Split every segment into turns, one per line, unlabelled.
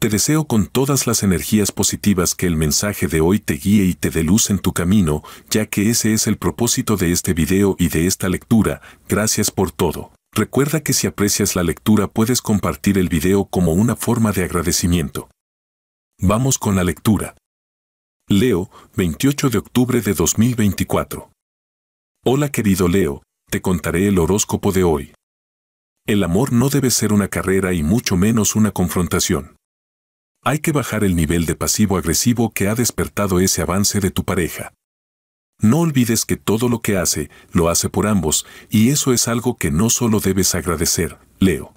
Te deseo con todas las energías positivas que el mensaje de hoy te guíe y te dé luz en tu camino, ya que ese es el propósito de este video y de esta lectura. Gracias por todo. Recuerda que si aprecias la lectura puedes compartir el video como una forma de agradecimiento. Vamos con la lectura. Leo, 28 de octubre de 2024. Hola querido Leo, te contaré el horóscopo de hoy. El amor no debe ser una carrera y mucho menos una confrontación. Hay que bajar el nivel de pasivo-agresivo que ha despertado ese avance de tu pareja. No olvides que todo lo que hace, lo hace por ambos, y eso es algo que no solo debes agradecer, Leo.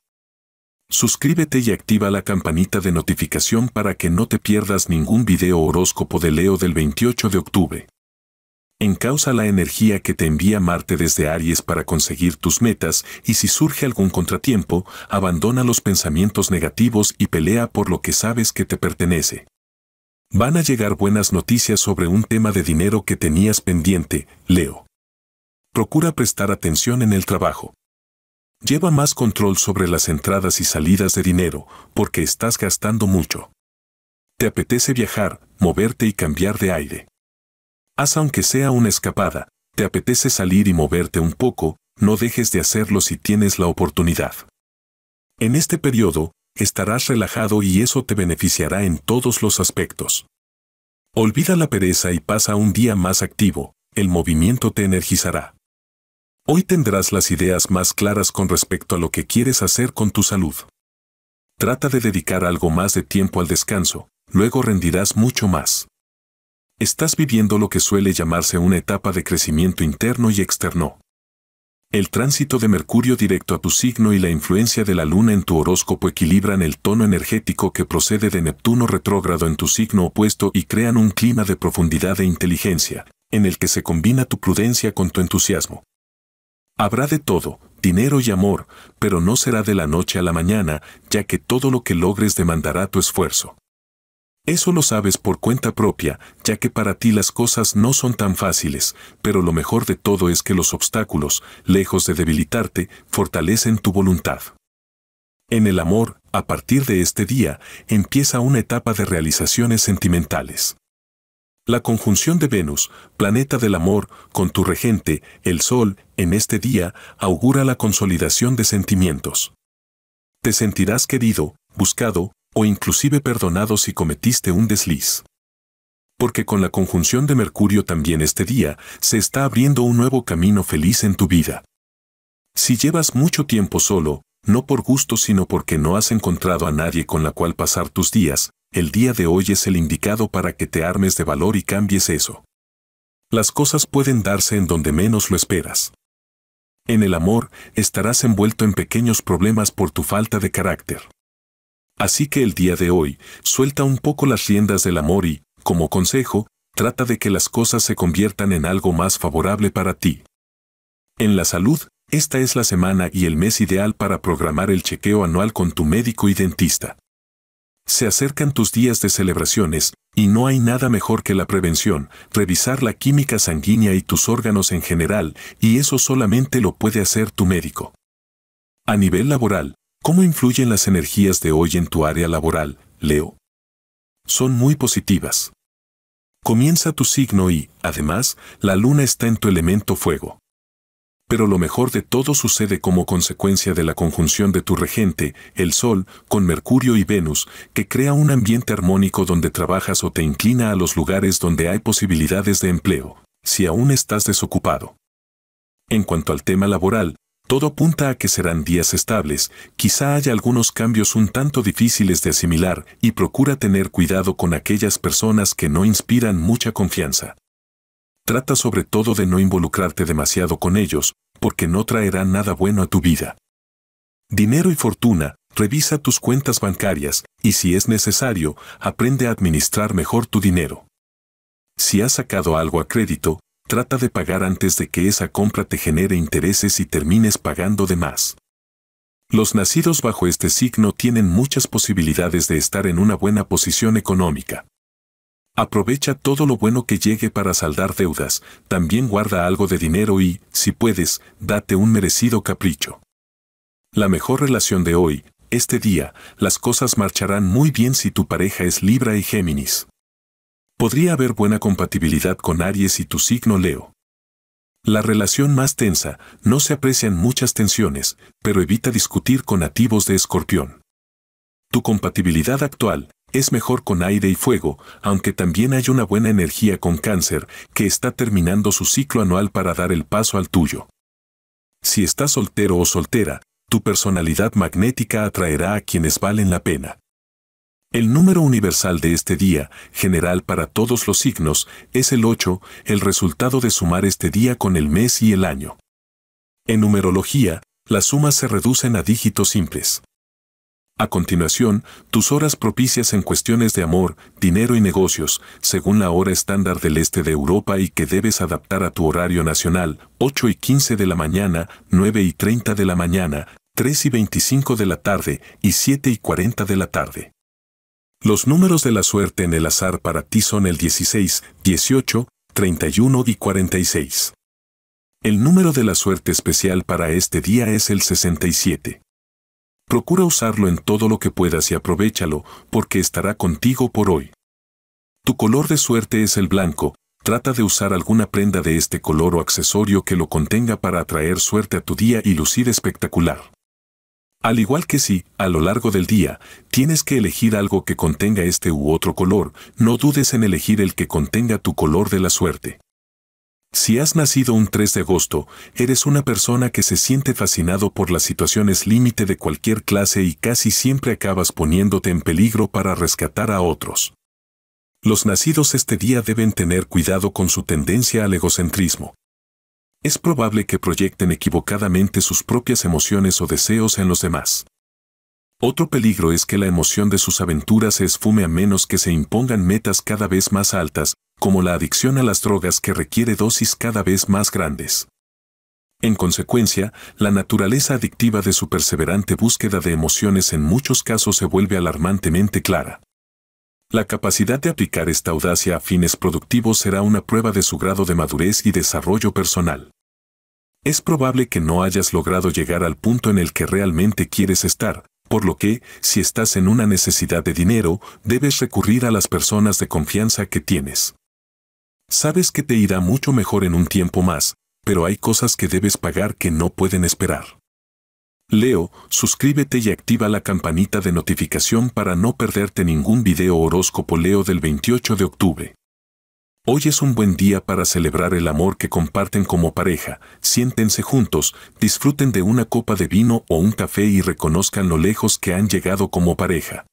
Suscríbete y activa la campanita de notificación para que no te pierdas ningún video horóscopo de Leo del 28 de octubre causa la energía que te envía Marte desde Aries para conseguir tus metas y si surge algún contratiempo, abandona los pensamientos negativos y pelea por lo que sabes que te pertenece. Van a llegar buenas noticias sobre un tema de dinero que tenías pendiente, Leo. Procura prestar atención en el trabajo. Lleva más control sobre las entradas y salidas de dinero, porque estás gastando mucho. Te apetece viajar, moverte y cambiar de aire. Haz aunque sea una escapada, te apetece salir y moverte un poco, no dejes de hacerlo si tienes la oportunidad. En este periodo, estarás relajado y eso te beneficiará en todos los aspectos. Olvida la pereza y pasa un día más activo, el movimiento te energizará. Hoy tendrás las ideas más claras con respecto a lo que quieres hacer con tu salud. Trata de dedicar algo más de tiempo al descanso, luego rendirás mucho más estás viviendo lo que suele llamarse una etapa de crecimiento interno y externo. El tránsito de Mercurio directo a tu signo y la influencia de la Luna en tu horóscopo equilibran el tono energético que procede de Neptuno retrógrado en tu signo opuesto y crean un clima de profundidad e inteligencia, en el que se combina tu prudencia con tu entusiasmo. Habrá de todo, dinero y amor, pero no será de la noche a la mañana, ya que todo lo que logres demandará tu esfuerzo. Eso lo sabes por cuenta propia, ya que para ti las cosas no son tan fáciles, pero lo mejor de todo es que los obstáculos, lejos de debilitarte, fortalecen tu voluntad. En el amor, a partir de este día, empieza una etapa de realizaciones sentimentales. La conjunción de Venus, planeta del amor, con tu regente, el Sol, en este día, augura la consolidación de sentimientos. Te sentirás querido, buscado, o inclusive perdonado si cometiste un desliz. Porque con la conjunción de Mercurio también este día, se está abriendo un nuevo camino feliz en tu vida. Si llevas mucho tiempo solo, no por gusto sino porque no has encontrado a nadie con la cual pasar tus días, el día de hoy es el indicado para que te armes de valor y cambies eso. Las cosas pueden darse en donde menos lo esperas. En el amor, estarás envuelto en pequeños problemas por tu falta de carácter. Así que el día de hoy, suelta un poco las riendas del amor y, como consejo, trata de que las cosas se conviertan en algo más favorable para ti. En la salud, esta es la semana y el mes ideal para programar el chequeo anual con tu médico y dentista. Se acercan tus días de celebraciones, y no hay nada mejor que la prevención, revisar la química sanguínea y tus órganos en general, y eso solamente lo puede hacer tu médico. A nivel laboral, ¿Cómo influyen las energías de hoy en tu área laboral, Leo? Son muy positivas. Comienza tu signo y, además, la luna está en tu elemento fuego. Pero lo mejor de todo sucede como consecuencia de la conjunción de tu regente, el Sol, con Mercurio y Venus, que crea un ambiente armónico donde trabajas o te inclina a los lugares donde hay posibilidades de empleo, si aún estás desocupado. En cuanto al tema laboral, todo apunta a que serán días estables, quizá haya algunos cambios un tanto difíciles de asimilar y procura tener cuidado con aquellas personas que no inspiran mucha confianza. Trata sobre todo de no involucrarte demasiado con ellos, porque no traerán nada bueno a tu vida. Dinero y fortuna, revisa tus cuentas bancarias y si es necesario, aprende a administrar mejor tu dinero. Si has sacado algo a crédito, trata de pagar antes de que esa compra te genere intereses y termines pagando de más. Los nacidos bajo este signo tienen muchas posibilidades de estar en una buena posición económica. Aprovecha todo lo bueno que llegue para saldar deudas, también guarda algo de dinero y, si puedes, date un merecido capricho. La mejor relación de hoy, este día, las cosas marcharán muy bien si tu pareja es Libra y Géminis podría haber buena compatibilidad con Aries y tu signo Leo. La relación más tensa, no se aprecian muchas tensiones, pero evita discutir con nativos de escorpión. Tu compatibilidad actual es mejor con aire y fuego, aunque también hay una buena energía con cáncer, que está terminando su ciclo anual para dar el paso al tuyo. Si estás soltero o soltera, tu personalidad magnética atraerá a quienes valen la pena. El número universal de este día, general para todos los signos, es el 8, el resultado de sumar este día con el mes y el año. En numerología, las sumas se reducen a dígitos simples. A continuación, tus horas propicias en cuestiones de amor, dinero y negocios, según la hora estándar del este de Europa y que debes adaptar a tu horario nacional, 8 y 15 de la mañana, 9 y 30 de la mañana, 3 y 25 de la tarde y 7 y 40 de la tarde. Los números de la suerte en el azar para ti son el 16, 18, 31 y 46. El número de la suerte especial para este día es el 67. Procura usarlo en todo lo que puedas y aprovechalo, porque estará contigo por hoy. Tu color de suerte es el blanco, trata de usar alguna prenda de este color o accesorio que lo contenga para atraer suerte a tu día y lucir espectacular. Al igual que si, a lo largo del día, tienes que elegir algo que contenga este u otro color, no dudes en elegir el que contenga tu color de la suerte. Si has nacido un 3 de agosto, eres una persona que se siente fascinado por las situaciones límite de cualquier clase y casi siempre acabas poniéndote en peligro para rescatar a otros. Los nacidos este día deben tener cuidado con su tendencia al egocentrismo es probable que proyecten equivocadamente sus propias emociones o deseos en los demás. Otro peligro es que la emoción de sus aventuras se esfume a menos que se impongan metas cada vez más altas, como la adicción a las drogas que requiere dosis cada vez más grandes. En consecuencia, la naturaleza adictiva de su perseverante búsqueda de emociones en muchos casos se vuelve alarmantemente clara. La capacidad de aplicar esta audacia a fines productivos será una prueba de su grado de madurez y desarrollo personal. Es probable que no hayas logrado llegar al punto en el que realmente quieres estar, por lo que, si estás en una necesidad de dinero, debes recurrir a las personas de confianza que tienes. Sabes que te irá mucho mejor en un tiempo más, pero hay cosas que debes pagar que no pueden esperar. Leo, suscríbete y activa la campanita de notificación para no perderte ningún video horóscopo Leo del 28 de octubre. Hoy es un buen día para celebrar el amor que comparten como pareja, siéntense juntos, disfruten de una copa de vino o un café y reconozcan lo lejos que han llegado como pareja.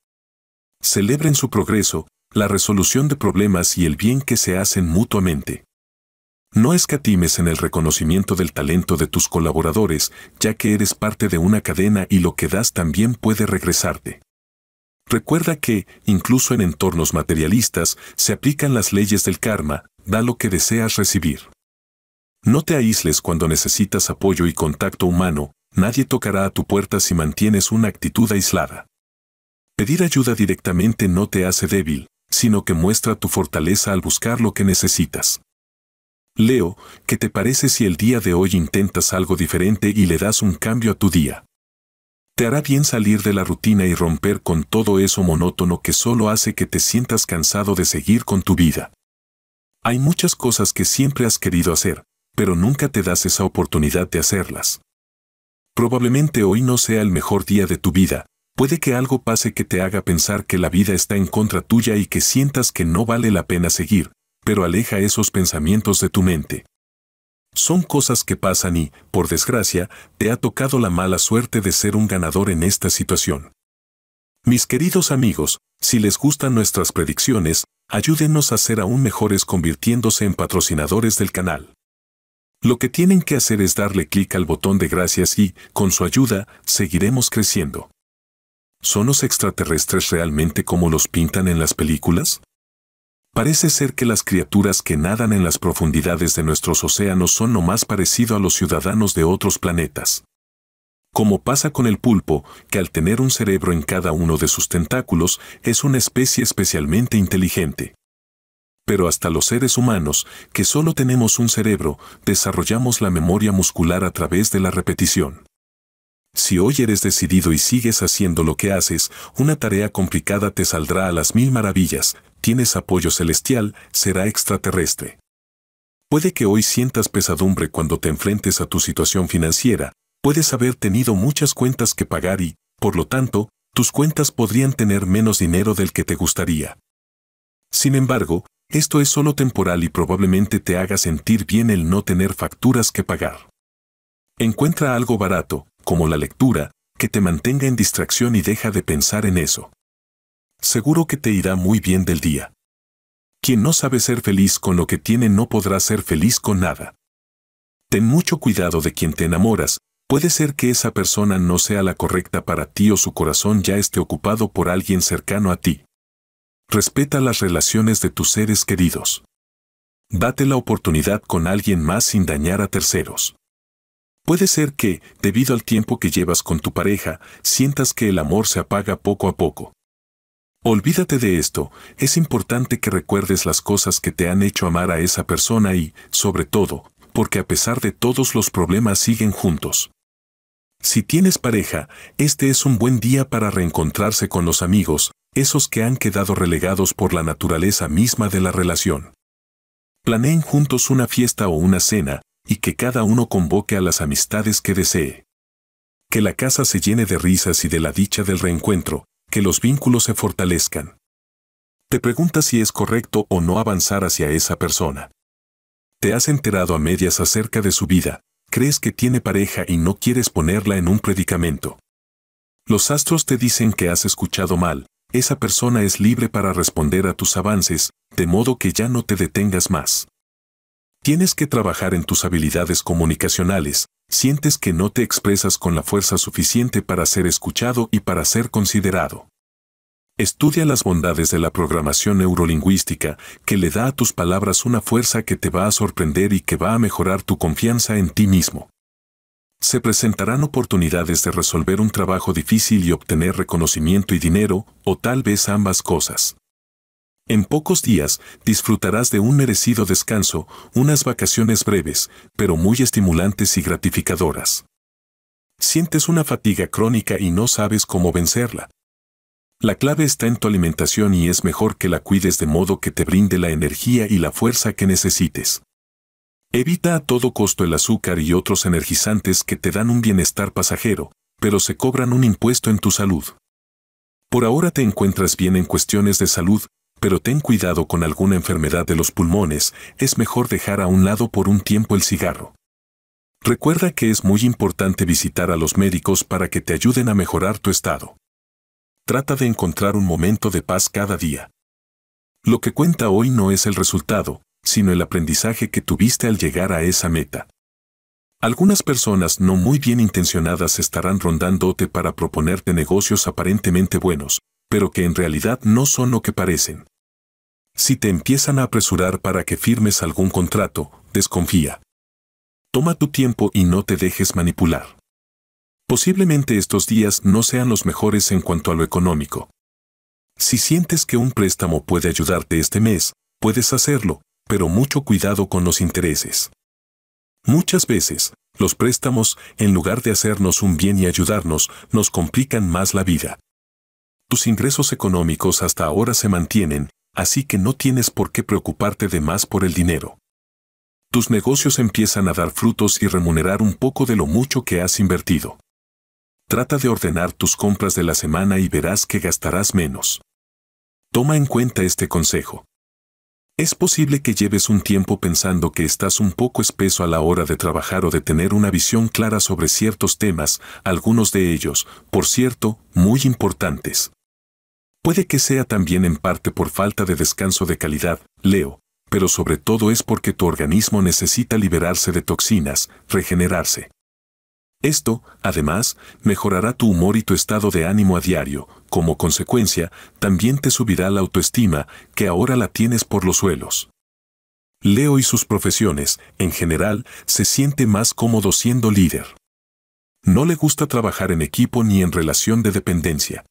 Celebren su progreso, la resolución de problemas y el bien que se hacen mutuamente. No escatimes en el reconocimiento del talento de tus colaboradores, ya que eres parte de una cadena y lo que das también puede regresarte. Recuerda que, incluso en entornos materialistas, se aplican las leyes del karma, da lo que deseas recibir. No te aísles cuando necesitas apoyo y contacto humano, nadie tocará a tu puerta si mantienes una actitud aislada. Pedir ayuda directamente no te hace débil, sino que muestra tu fortaleza al buscar lo que necesitas. Leo, ¿qué te parece si el día de hoy intentas algo diferente y le das un cambio a tu día? Te hará bien salir de la rutina y romper con todo eso monótono que solo hace que te sientas cansado de seguir con tu vida. Hay muchas cosas que siempre has querido hacer, pero nunca te das esa oportunidad de hacerlas. Probablemente hoy no sea el mejor día de tu vida, puede que algo pase que te haga pensar que la vida está en contra tuya y que sientas que no vale la pena seguir, pero aleja esos pensamientos de tu mente. Son cosas que pasan y, por desgracia, te ha tocado la mala suerte de ser un ganador en esta situación. Mis queridos amigos, si les gustan nuestras predicciones, ayúdenos a ser aún mejores convirtiéndose en patrocinadores del canal. Lo que tienen que hacer es darle clic al botón de gracias y, con su ayuda, seguiremos creciendo. ¿Son los extraterrestres realmente como los pintan en las películas? Parece ser que las criaturas que nadan en las profundidades de nuestros océanos son lo más parecido a los ciudadanos de otros planetas. Como pasa con el pulpo, que al tener un cerebro en cada uno de sus tentáculos, es una especie especialmente inteligente. Pero hasta los seres humanos, que solo tenemos un cerebro, desarrollamos la memoria muscular a través de la repetición. Si hoy eres decidido y sigues haciendo lo que haces, una tarea complicada te saldrá a las mil maravillas, tienes apoyo celestial, será extraterrestre. Puede que hoy sientas pesadumbre cuando te enfrentes a tu situación financiera, puedes haber tenido muchas cuentas que pagar y, por lo tanto, tus cuentas podrían tener menos dinero del que te gustaría. Sin embargo, esto es solo temporal y probablemente te haga sentir bien el no tener facturas que pagar. Encuentra algo barato, como la lectura, que te mantenga en distracción y deja de pensar en eso seguro que te irá muy bien del día. Quien no sabe ser feliz con lo que tiene no podrá ser feliz con nada. Ten mucho cuidado de quien te enamoras, puede ser que esa persona no sea la correcta para ti o su corazón ya esté ocupado por alguien cercano a ti. Respeta las relaciones de tus seres queridos. Date la oportunidad con alguien más sin dañar a terceros. Puede ser que, debido al tiempo que llevas con tu pareja, sientas que el amor se apaga poco a poco. Olvídate de esto, es importante que recuerdes las cosas que te han hecho amar a esa persona y, sobre todo, porque a pesar de todos los problemas siguen juntos. Si tienes pareja, este es un buen día para reencontrarse con los amigos, esos que han quedado relegados por la naturaleza misma de la relación. Planeen juntos una fiesta o una cena, y que cada uno convoque a las amistades que desee. Que la casa se llene de risas y de la dicha del reencuentro, que los vínculos se fortalezcan. Te preguntas si es correcto o no avanzar hacia esa persona. Te has enterado a medias acerca de su vida, crees que tiene pareja y no quieres ponerla en un predicamento. Los astros te dicen que has escuchado mal, esa persona es libre para responder a tus avances, de modo que ya no te detengas más. Tienes que trabajar en tus habilidades comunicacionales, sientes que no te expresas con la fuerza suficiente para ser escuchado y para ser considerado. Estudia las bondades de la programación neurolingüística, que le da a tus palabras una fuerza que te va a sorprender y que va a mejorar tu confianza en ti mismo. Se presentarán oportunidades de resolver un trabajo difícil y obtener reconocimiento y dinero, o tal vez ambas cosas. En pocos días disfrutarás de un merecido descanso, unas vacaciones breves, pero muy estimulantes y gratificadoras. Sientes una fatiga crónica y no sabes cómo vencerla. La clave está en tu alimentación y es mejor que la cuides de modo que te brinde la energía y la fuerza que necesites. Evita a todo costo el azúcar y otros energizantes que te dan un bienestar pasajero, pero se cobran un impuesto en tu salud. Por ahora te encuentras bien en cuestiones de salud, pero ten cuidado con alguna enfermedad de los pulmones, es mejor dejar a un lado por un tiempo el cigarro. Recuerda que es muy importante visitar a los médicos para que te ayuden a mejorar tu estado. Trata de encontrar un momento de paz cada día. Lo que cuenta hoy no es el resultado, sino el aprendizaje que tuviste al llegar a esa meta. Algunas personas no muy bien intencionadas estarán rondándote para proponerte negocios aparentemente buenos, pero que en realidad no son lo que parecen. Si te empiezan a apresurar para que firmes algún contrato, desconfía. Toma tu tiempo y no te dejes manipular. Posiblemente estos días no sean los mejores en cuanto a lo económico. Si sientes que un préstamo puede ayudarte este mes, puedes hacerlo, pero mucho cuidado con los intereses. Muchas veces, los préstamos, en lugar de hacernos un bien y ayudarnos, nos complican más la vida. Tus ingresos económicos hasta ahora se mantienen, así que no tienes por qué preocuparte de más por el dinero. Tus negocios empiezan a dar frutos y remunerar un poco de lo mucho que has invertido. Trata de ordenar tus compras de la semana y verás que gastarás menos. Toma en cuenta este consejo. Es posible que lleves un tiempo pensando que estás un poco espeso a la hora de trabajar o de tener una visión clara sobre ciertos temas, algunos de ellos, por cierto, muy importantes. Puede que sea también en parte por falta de descanso de calidad, Leo, pero sobre todo es porque tu organismo necesita liberarse de toxinas, regenerarse. Esto, además, mejorará tu humor y tu estado de ánimo a diario, como consecuencia, también te subirá la autoestima, que ahora la tienes por los suelos. Leo y sus profesiones, en general, se siente más cómodo siendo líder. No le gusta trabajar en equipo ni en relación de dependencia,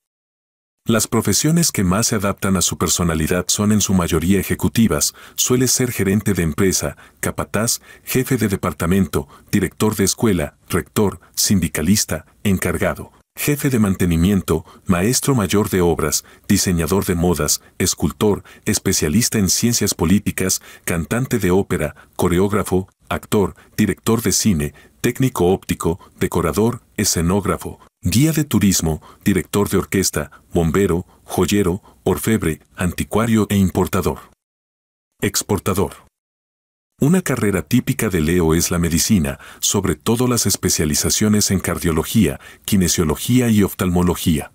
las profesiones que más se adaptan a su personalidad son en su mayoría ejecutivas, suele ser gerente de empresa, capataz, jefe de departamento, director de escuela, rector, sindicalista, encargado, jefe de mantenimiento, maestro mayor de obras, diseñador de modas, escultor, especialista en ciencias políticas, cantante de ópera, coreógrafo, actor, director de cine, técnico óptico, decorador, escenógrafo, guía de turismo, director de orquesta, bombero, joyero, orfebre, anticuario e importador. Exportador. Una carrera típica de Leo es la medicina, sobre todo las especializaciones en cardiología, kinesiología y oftalmología.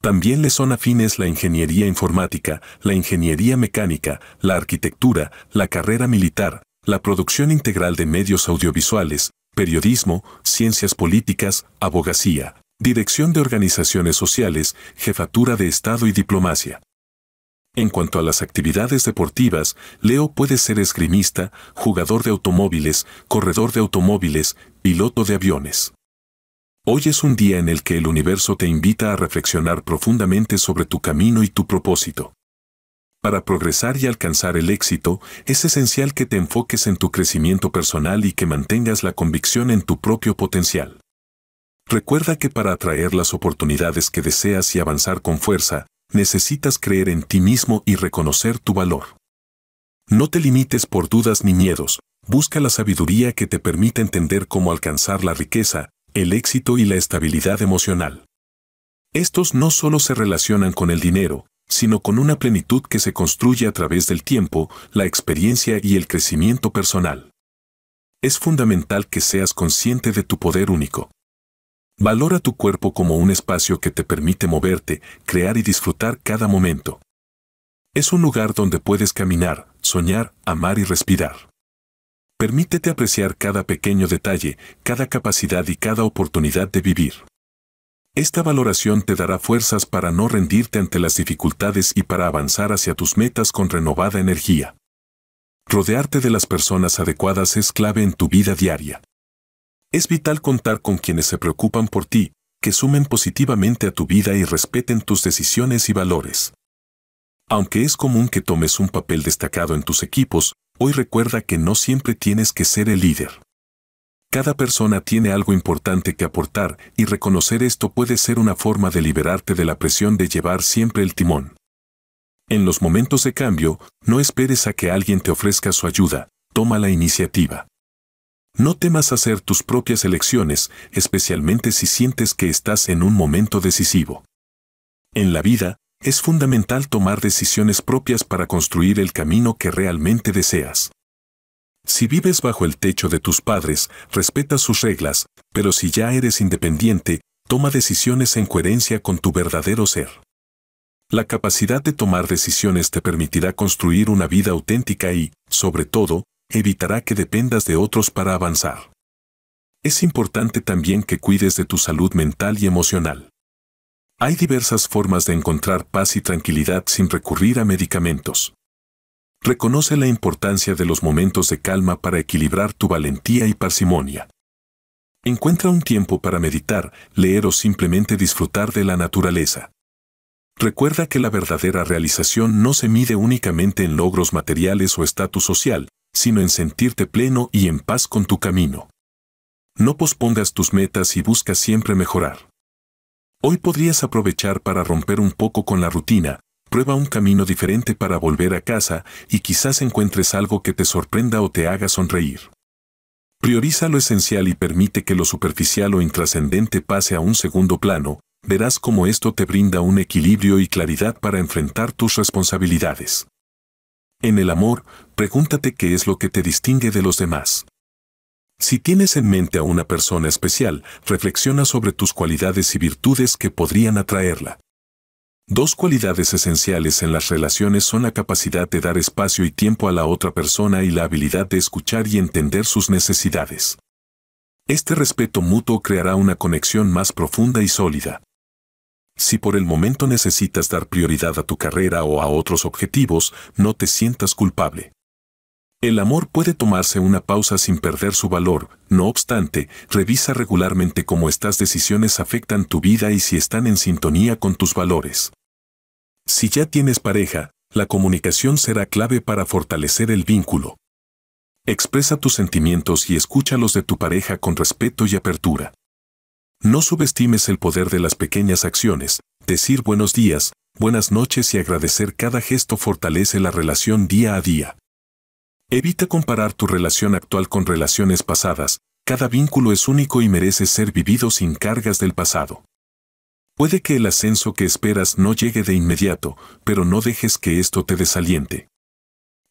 También le son afines la ingeniería informática, la ingeniería mecánica, la arquitectura, la carrera militar, la producción integral de medios audiovisuales, periodismo, ciencias políticas, abogacía, dirección de organizaciones sociales, jefatura de Estado y diplomacia. En cuanto a las actividades deportivas, Leo puede ser esgrimista, jugador de automóviles, corredor de automóviles, piloto de aviones. Hoy es un día en el que el universo te invita a reflexionar profundamente sobre tu camino y tu propósito. Para progresar y alcanzar el éxito, es esencial que te enfoques en tu crecimiento personal y que mantengas la convicción en tu propio potencial. Recuerda que para atraer las oportunidades que deseas y avanzar con fuerza, necesitas creer en ti mismo y reconocer tu valor. No te limites por dudas ni miedos, busca la sabiduría que te permita entender cómo alcanzar la riqueza, el éxito y la estabilidad emocional. Estos no solo se relacionan con el dinero, sino con una plenitud que se construye a través del tiempo, la experiencia y el crecimiento personal. Es fundamental que seas consciente de tu poder único. Valora tu cuerpo como un espacio que te permite moverte, crear y disfrutar cada momento. Es un lugar donde puedes caminar, soñar, amar y respirar. Permítete apreciar cada pequeño detalle, cada capacidad y cada oportunidad de vivir. Esta valoración te dará fuerzas para no rendirte ante las dificultades y para avanzar hacia tus metas con renovada energía. Rodearte de las personas adecuadas es clave en tu vida diaria. Es vital contar con quienes se preocupan por ti, que sumen positivamente a tu vida y respeten tus decisiones y valores. Aunque es común que tomes un papel destacado en tus equipos, hoy recuerda que no siempre tienes que ser el líder. Cada persona tiene algo importante que aportar, y reconocer esto puede ser una forma de liberarte de la presión de llevar siempre el timón. En los momentos de cambio, no esperes a que alguien te ofrezca su ayuda, toma la iniciativa. No temas hacer tus propias elecciones, especialmente si sientes que estás en un momento decisivo. En la vida, es fundamental tomar decisiones propias para construir el camino que realmente deseas. Si vives bajo el techo de tus padres, respeta sus reglas, pero si ya eres independiente, toma decisiones en coherencia con tu verdadero ser. La capacidad de tomar decisiones te permitirá construir una vida auténtica y, sobre todo, evitará que dependas de otros para avanzar. Es importante también que cuides de tu salud mental y emocional. Hay diversas formas de encontrar paz y tranquilidad sin recurrir a medicamentos reconoce la importancia de los momentos de calma para equilibrar tu valentía y parsimonia. Encuentra un tiempo para meditar, leer o simplemente disfrutar de la naturaleza. Recuerda que la verdadera realización no se mide únicamente en logros materiales o estatus social, sino en sentirte pleno y en paz con tu camino. No pospongas tus metas y busca siempre mejorar. Hoy podrías aprovechar para romper un poco con la rutina, prueba un camino diferente para volver a casa y quizás encuentres algo que te sorprenda o te haga sonreír. Prioriza lo esencial y permite que lo superficial o intrascendente pase a un segundo plano, verás cómo esto te brinda un equilibrio y claridad para enfrentar tus responsabilidades. En el amor, pregúntate qué es lo que te distingue de los demás. Si tienes en mente a una persona especial, reflexiona sobre tus cualidades y virtudes que podrían atraerla. Dos cualidades esenciales en las relaciones son la capacidad de dar espacio y tiempo a la otra persona y la habilidad de escuchar y entender sus necesidades. Este respeto mutuo creará una conexión más profunda y sólida. Si por el momento necesitas dar prioridad a tu carrera o a otros objetivos, no te sientas culpable. El amor puede tomarse una pausa sin perder su valor, no obstante, revisa regularmente cómo estas decisiones afectan tu vida y si están en sintonía con tus valores. Si ya tienes pareja, la comunicación será clave para fortalecer el vínculo. Expresa tus sentimientos y escucha los de tu pareja con respeto y apertura. No subestimes el poder de las pequeñas acciones, decir buenos días, buenas noches y agradecer cada gesto fortalece la relación día a día. Evita comparar tu relación actual con relaciones pasadas, cada vínculo es único y merece ser vivido sin cargas del pasado. Puede que el ascenso que esperas no llegue de inmediato, pero no dejes que esto te desaliente.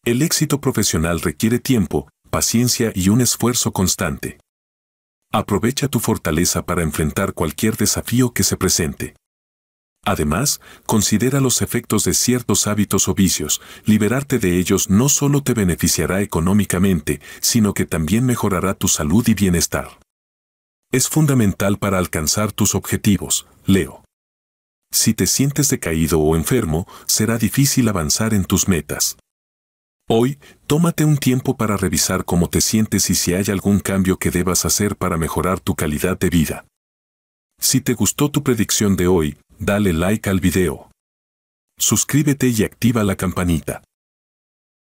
El éxito profesional requiere tiempo, paciencia y un esfuerzo constante. Aprovecha tu fortaleza para enfrentar cualquier desafío que se presente. Además, considera los efectos de ciertos hábitos o vicios, liberarte de ellos no solo te beneficiará económicamente, sino que también mejorará tu salud y bienestar. Es fundamental para alcanzar tus objetivos, Leo. Si te sientes decaído o enfermo, será difícil avanzar en tus metas. Hoy, tómate un tiempo para revisar cómo te sientes y si hay algún cambio que debas hacer para mejorar tu calidad de vida. Si te gustó tu predicción de hoy, dale like al video. Suscríbete y activa la campanita.